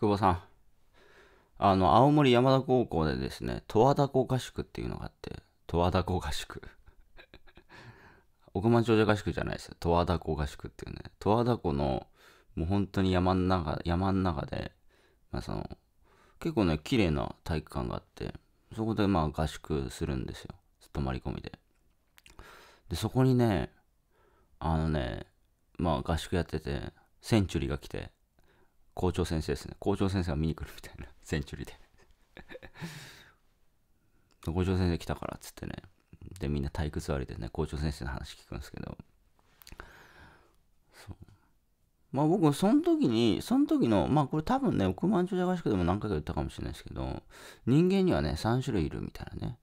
久保さん。あの、青森山田高校でですね、十和田校合宿っていうのがあって、十和田校合宿。奥万長者合宿じゃないですよ。十和田湖合宿っていうね。十和田湖の、もう本当に山の中、山の中で、まあその、結構ね、綺麗な体育館があって、そこでまあ合宿するんですよ。泊まり込みで。で、そこにね、あのね、まあ合宿やってて、センチュリーが来て、校長先生ですね。校長先生が見に来るみたいな、センチュリーで 校長先生来たからっつってね。で、みんな体育座りでね、校長先生の話聞くんですけど。そう。まあ僕、その時に、その時の、まあこれ多分ね、億万長者合宿でも何回か言ったかもしれないですけど、人間にはね、3種類いるみたいなね。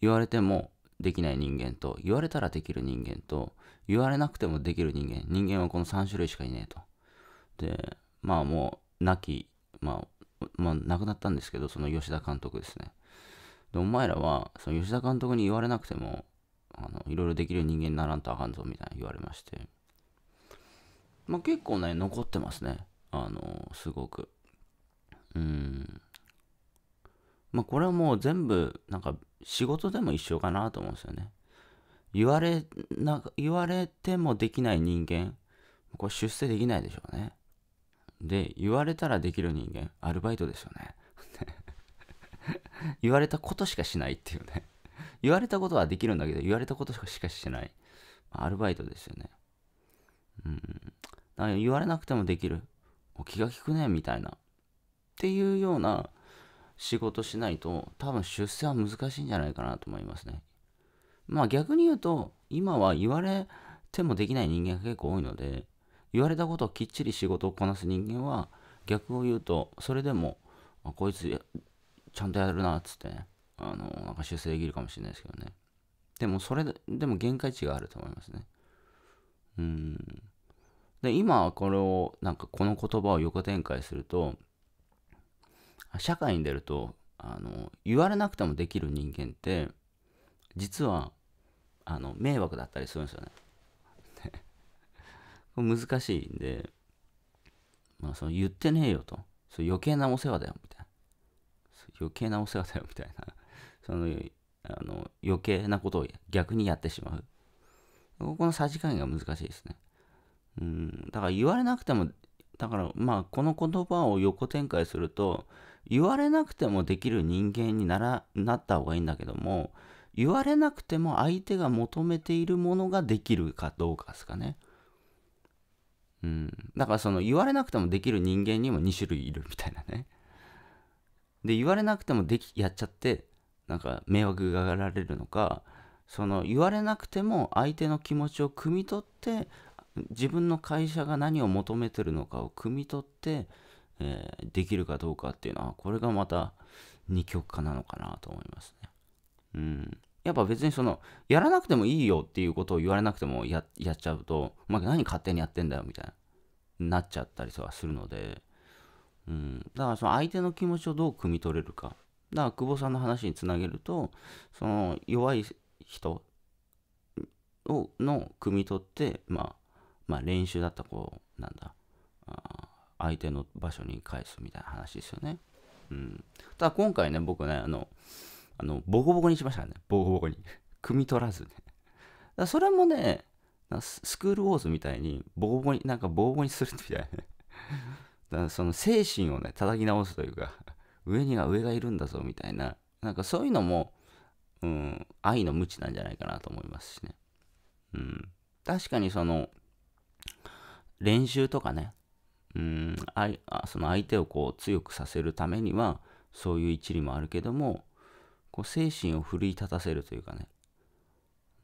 言われてもできない人間と、言われたらできる人間と、言われなくてもできる人間。人間はこの3種類しかいねえと。で、まあもう、亡き、まあ、まあ、亡くなったんですけど、その吉田監督ですね。で、お前らは、その吉田監督に言われなくても、あの、いろいろできる人間にならんとあかんぞ、みたいな言われまして。まあ結構ね、残ってますね。あの、すごく。うん。まあこれはもう全部、なんか、仕事でも一緒かなと思うんですよね。言われ、な言われてもできない人間、これ出世できないでしょうね。で言われたらできる人間アルバイトですよね 言われたことしかしないっていうね言われたことはできるんだけど言われたことしかしないアルバイトですよねうんだから言われなくてもできる気が利くねみたいなっていうような仕事しないと多分出世は難しいんじゃないかなと思いますねまあ逆に言うと今は言われてもできない人間が結構多いので言われたことをきっちり仕事をこなす人間は逆を言うとそれでもあこいつちゃんとやるなっつってねあのなんか修正できるかもしれないですけどねでもそれでも限界値があると思いますねうんで今これをなんかこの言葉を横展開すると社会に出るとあの言われなくてもできる人間って実はあの迷惑だったりするんですよね難しいんで、まあ、その言ってねえよと。そ余計なお世話だよ、みたいな。余計なお世話だよ、みたいな。そ の、あの余計なことを逆にやってしまう。ここのさじ加減が難しいですね。うん、だから言われなくても、だからまあこの言葉を横展開すると、言われなくてもできる人間にならなった方がいいんだけども、言われなくても相手が求めているものができるかどうかですかね。うん、だからその言われなくてもできる人間にも2種類いるみたいなね。で言われなくてもできやっちゃってなんか迷惑がられるのかその言われなくても相手の気持ちを汲み取って自分の会社が何を求めてるのかを汲み取って、えー、できるかどうかっていうのはこれがまた二極化なのかなと思いますね。うんやっぱ別にその、やらなくてもいいよっていうことを言われなくてもやっちゃうと、まあ、何勝手にやってんだよみたいな、なっちゃったりはするので、うん、だからその相手の気持ちをどう汲み取れるか。だから久保さんの話につなげると、その弱い人をの汲み取って、まあ、まあ、練習だったこう、なんだ、相手の場所に返すみたいな話ですよね。うん、ただ今回ね、僕ね、あの、あの、ボコボコにしましたね。ボコボコに。汲 み取らずね。だそれもね、スクールウォーズみたいに、ボコボコに、なんかボコボコにするみたいなね。だその精神をね、叩き直すというか、上には上がいるんだぞみたいな、なんかそういうのも、うん、愛の無知なんじゃないかなと思いますしね。うん。確かにその、練習とかね、うん、あその相手をこう強くさせるためには、そういう一理もあるけども、こう精神を奮い立たせるというかね、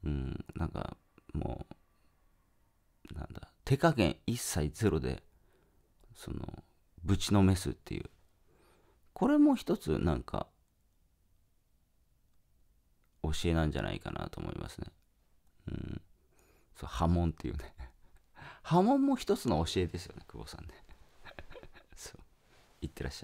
うん、なんかもう、なんだ、手加減一切ゼロで、その、ぶちのめすっていう。これも一つなんか、教えなんじゃないかなと思いますね。うん。そう、波紋っていうね 波紋も一つの教えですよね、久保さんね そう。いってらっしゃい。